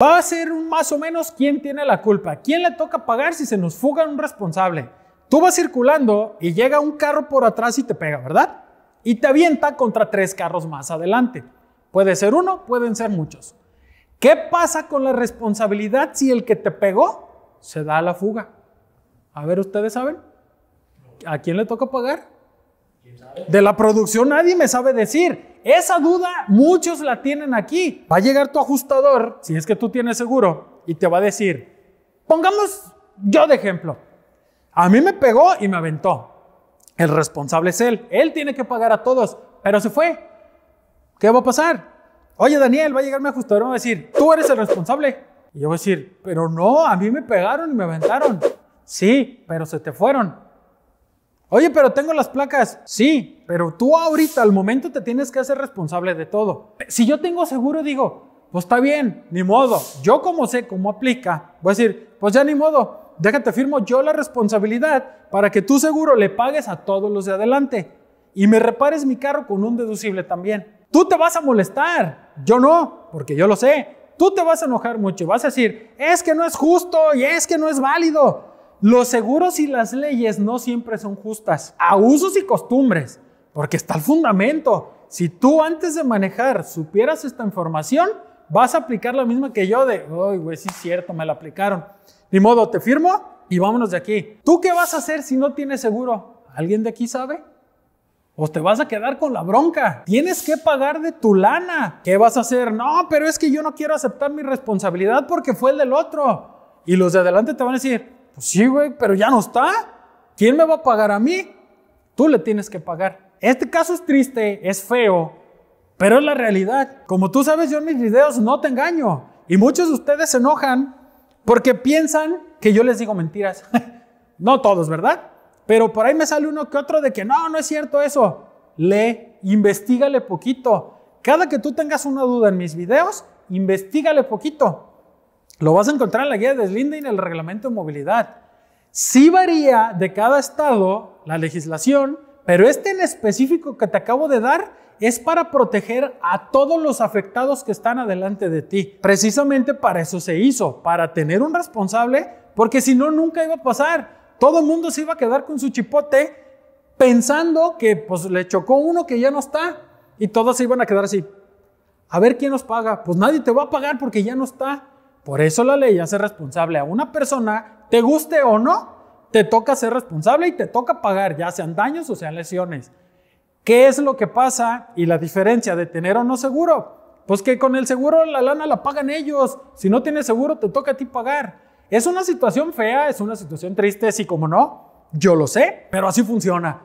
Va a ser más o menos quién tiene la culpa, quién le toca pagar si se nos fuga un responsable. Tú vas circulando y llega un carro por atrás y te pega, ¿verdad? Y te avienta contra tres carros más adelante. Puede ser uno, pueden ser muchos. ¿Qué pasa con la responsabilidad si el que te pegó se da la fuga? A ver, ¿ustedes saben? ¿A quién le toca pagar? De la producción nadie me sabe decir. Esa duda muchos la tienen aquí. Va a llegar tu ajustador, si es que tú tienes seguro, y te va a decir, pongamos yo de ejemplo, a mí me pegó y me aventó. El responsable es él. Él tiene que pagar a todos, pero se fue. ¿Qué va a pasar? Oye, Daniel, va a llegar mi ajustador y va a decir, tú eres el responsable. Y yo voy a decir, pero no, a mí me pegaron y me aventaron. Sí, pero se te fueron. Oye, pero tengo las placas. Sí, pero tú ahorita, al momento, te tienes que hacer responsable de todo. Si yo tengo seguro, digo, pues está bien, ni modo. Yo como sé cómo aplica, voy a decir, pues ya ni modo. Déjate firmo yo la responsabilidad para que tu seguro le pagues a todos los de adelante y me repares mi carro con un deducible también. Tú te vas a molestar, yo no, porque yo lo sé. Tú te vas a enojar mucho y vas a decir, es que no es justo y es que no es válido. Los seguros y las leyes no siempre son justas, a usos y costumbres, porque está el fundamento. Si tú antes de manejar supieras esta información, vas a aplicar la misma que yo de, Uy, güey, sí es cierto, me la aplicaron. Ni modo, te firmo y vámonos de aquí. ¿Tú qué vas a hacer si no tienes seguro? ¿Alguien de aquí sabe? O te vas a quedar con la bronca. Tienes que pagar de tu lana. ¿Qué vas a hacer? No, pero es que yo no quiero aceptar mi responsabilidad porque fue el del otro. Y los de adelante te van a decir, pues sí, güey, pero ya no está. ¿Quién me va a pagar a mí? Tú le tienes que pagar. Este caso es triste, es feo, pero es la realidad. Como tú sabes, yo en mis videos no te engaño. Y muchos de ustedes se enojan porque piensan que yo les digo mentiras. no todos, ¿verdad? Pero por ahí me sale uno que otro de que no, no es cierto eso. Le, investigale poquito. Cada que tú tengas una duda en mis videos, investigale poquito. Lo vas a encontrar en la guía de deslinde y en el reglamento de movilidad. Sí varía de cada estado la legislación, pero este en específico que te acabo de dar es para proteger a todos los afectados que están adelante de ti. Precisamente para eso se hizo, para tener un responsable, porque si no, nunca iba a pasar. Todo el mundo se iba a quedar con su chipote pensando que pues le chocó uno que ya no está y todos se iban a quedar así. A ver quién nos paga. Pues nadie te va a pagar porque ya no está. Por eso la ley hace responsable a una persona, te guste o no, te toca ser responsable y te toca pagar, ya sean daños o sean lesiones. ¿Qué es lo que pasa y la diferencia de tener o no seguro? Pues que con el seguro la lana la pagan ellos. Si no tienes seguro, te toca a ti pagar. Es una situación fea, es una situación triste, sí, como no. Yo lo sé, pero así funciona.